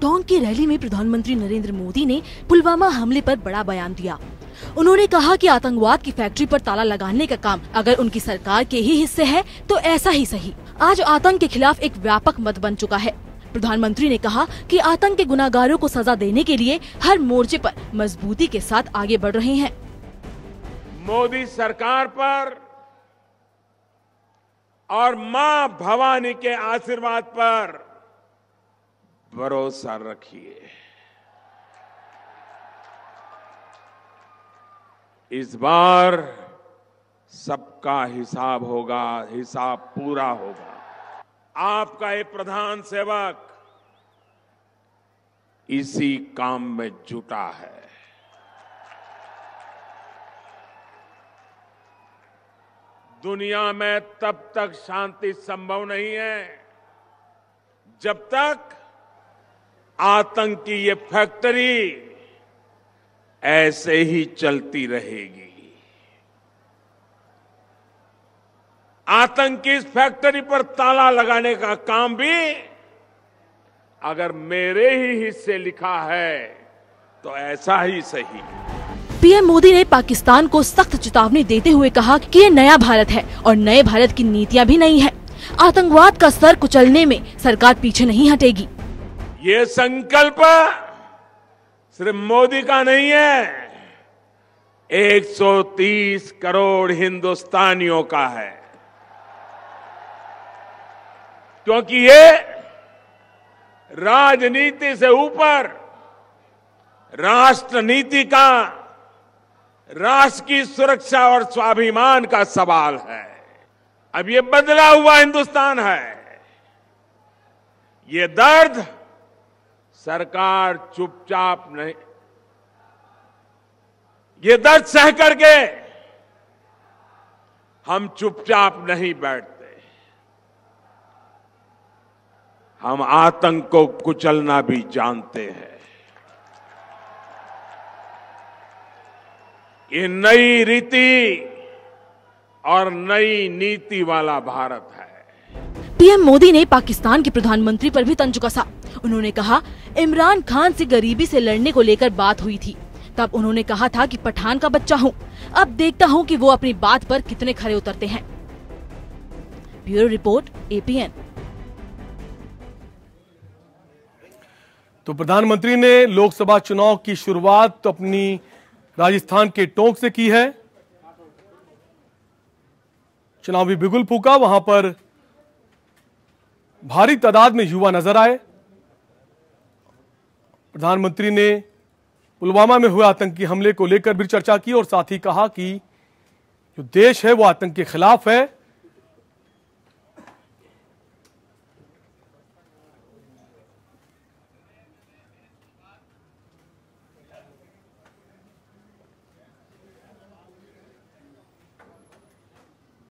टोंग की रैली में प्रधानमंत्री नरेंद्र मोदी ने पुलवामा हमले पर बड़ा बयान दिया उन्होंने कहा कि आतंकवाद की फैक्ट्री पर ताला लगाने का काम अगर उनकी सरकार के ही हिस्से है तो ऐसा ही सही आज आतंक के खिलाफ एक व्यापक मत बन चुका है प्रधानमंत्री ने कहा कि आतंक के गुनागारों को सजा देने के लिए हर मोर्चे पर मजबूती के साथ आगे बढ़ रहे हैं मोदी सरकार पर और मां भवानी के आशीर्वाद पर भरोसा रखिए इस बार सबका हिसाब होगा हिसाब पूरा होगा आपका ये प्रधान सेवक इसी काम में जुटा है दुनिया में तब तक शांति संभव नहीं है जब तक आतंक की ये फैक्ट्री ऐसे ही चलती रहेगी आतंक की इस फैक्ट्री पर ताला लगाने का काम भी अगर मेरे ही हिस्से लिखा है तो ऐसा ही सही पीएम मोदी ने पाकिस्तान को सख्त चेतावनी देते हुए कहा कि ये नया भारत है और नए भारत की नीतियाँ भी नहीं है आतंकवाद का सर कुचलने में सरकार पीछे नहीं हटेगी ये संकल्प सिर्फ मोदी का नहीं है 130 करोड़ हिंदुस्तानियों का है क्योंकि ये राजनीति से ऊपर राष्ट्र नीति का राष्ट्र की सुरक्षा और स्वाभिमान का सवाल है अब ये बदला हुआ हिंदुस्तान है ये दर्द सरकार चुपचाप नहीं ये दर्द सह करके हम चुपचाप नहीं बैठते हम आतंक को कुचलना भी जानते हैं ये नई रीति और नई नीति वाला भारत है पीएम मोदी ने पाकिस्तान के प्रधानमंत्री पर भी तंज कसा उन्होंने कहा इमरान खान से गरीबी से लड़ने को लेकर बात हुई थी तब उन्होंने कहा था कि पठान का बच्चा हूँ अब देखता हूँ कि वो अपनी बात पर कितने खरे उतरते हैं ब्यूरो रिपोर्ट एपीएन तो प्रधानमंत्री ने लोकसभा चुनाव की शुरुआत तो अपनी राजस्थान के टोंक से की है चुनावी बिगुल फूका वहां पर भारी तादाद में युवा नजर आए प्रधानमंत्री ने पुलवामा में हुए आतंकी हमले को लेकर भी चर्चा की और साथ ही कहा कि जो देश है वो आतंक के खिलाफ है